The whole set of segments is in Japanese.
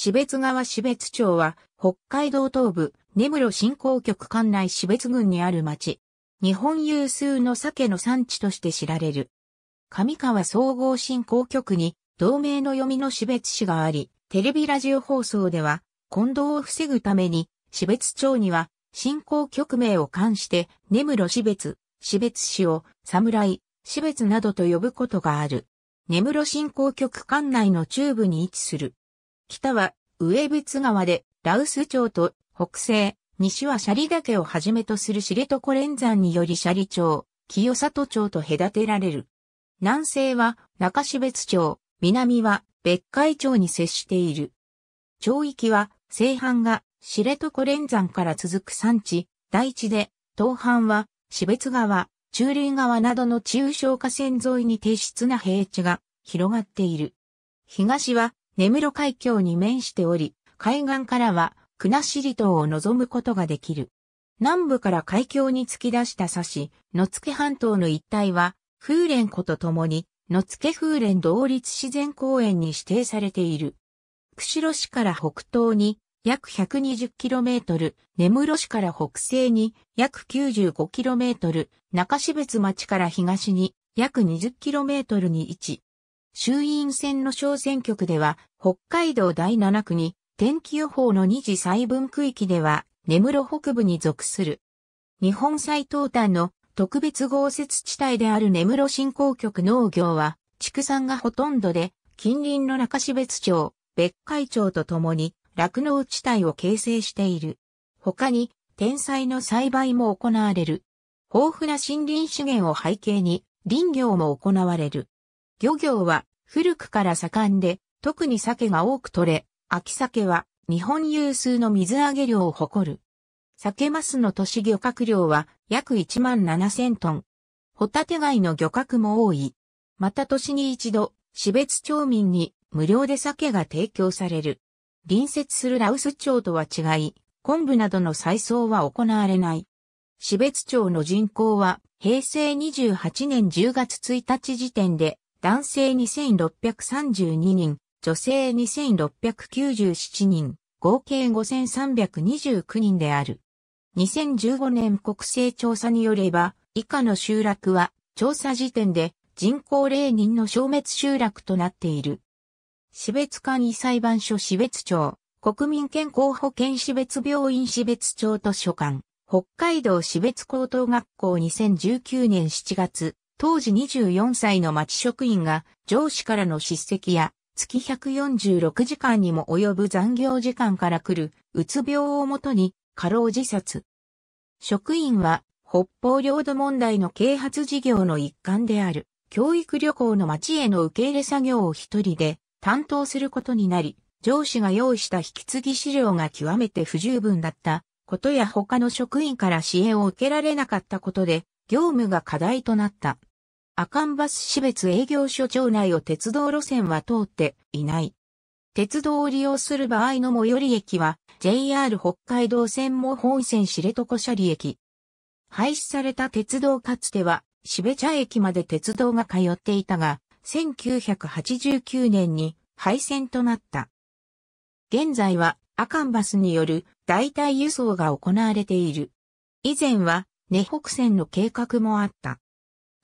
標別川標別町は、北海道東部、根室振興局管内標別郡にある町。日本有数の鮭の産地として知られる。上川総合振興局に、同名の読みの標別市があり、テレビラジオ放送では、混同を防ぐために、標別町には、振興局名を冠して、根室標別、標別市を、侍、標別などと呼ぶことがある。根室振興局管内の中部に位置する。北は上別川で羅臼町と北西、西は斜里岳をはじめとする知床連山により斜里町、清里町と隔てられる。南西は中標津町、南は別海町に接している。町域は西半が知床連山から続く山地、大地で、東半は標津川、中流川などの中小河川沿いに低質な平地が広がっている。東は根室海峡に面しており、海岸からは国後島を望むことができる。南部から海峡に突き出した佐し、野付半島の一帯は、風連湖と共に、野付風連同立自然公園に指定されている。釧路市から北東に約 120km、根室市から北西に約 95km、中標津町から東に約 20km に位置。衆院選の小選挙区では、北海道第7区に、天気予報の二次細分区域では、根室北部に属する。日本最東端の特別豪雪地帯である根室振興局農業は、畜産がほとんどで、近隣の中標津町、別海町とともに、酪農地帯を形成している。他に、天才の栽培も行われる。豊富な森林資源を背景に、林業も行われる。漁業は古くから盛んで、特に鮭が多く取れ、秋鮭は日本有数の水揚げ量を誇る。鮭マスの都市漁獲量は約1万7千トン。ホタテ貝の漁獲も多い。また年に一度、死別町民に無料で鮭が提供される。隣接する羅臼町とは違い、昆布などの採送は行われない。死別町の人口は平成28年10月1日時点で男性2632人、女性2697人、合計5329人である。2015年国勢調査によれば、以下の集落は、調査時点で人口0人の消滅集落となっている。死別簡易裁判所死別庁、国民健康保険死別病院死別庁図書館、北海道死別高等学校2019年7月、当時24歳の町職員が上司からの叱責や月146時間にも及ぶ残業時間から来るうつ病をもとに過労自殺。職員は北方領土問題の啓発事業の一環である教育旅行の町への受け入れ作業を一人で担当することになり、上司が用意した引き継ぎ資料が極めて不十分だったことや他の職員から支援を受けられなかったことで業務が課題となった。阿寒バス市別営業所町内を鉄道路線は通っていない。鉄道を利用する場合の最寄り駅は JR 北海道線も本線知床斜里駅。廃止された鉄道かつてはべ茶駅まで鉄道が通っていたが、1989年に廃線となった。現在はアカンバスによる代替輸送が行われている。以前は根北線の計画もあった。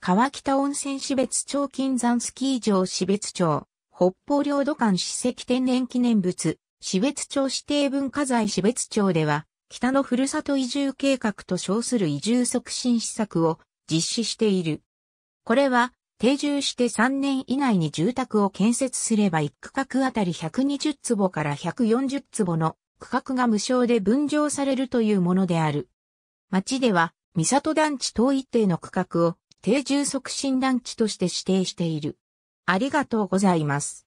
川北温泉市別町金山スキー場市別町、北方領土館史跡天然記念物、市別町指定文化財市別町では、北のふるさと移住計画と称する移住促進施策を実施している。これは、定住して3年以内に住宅を建設すれば1区画あたり120坪から140坪の区画が無償で分譲されるというものである。町では、三里団地等一定の区画を定住促進団地として指定している。ありがとうございます。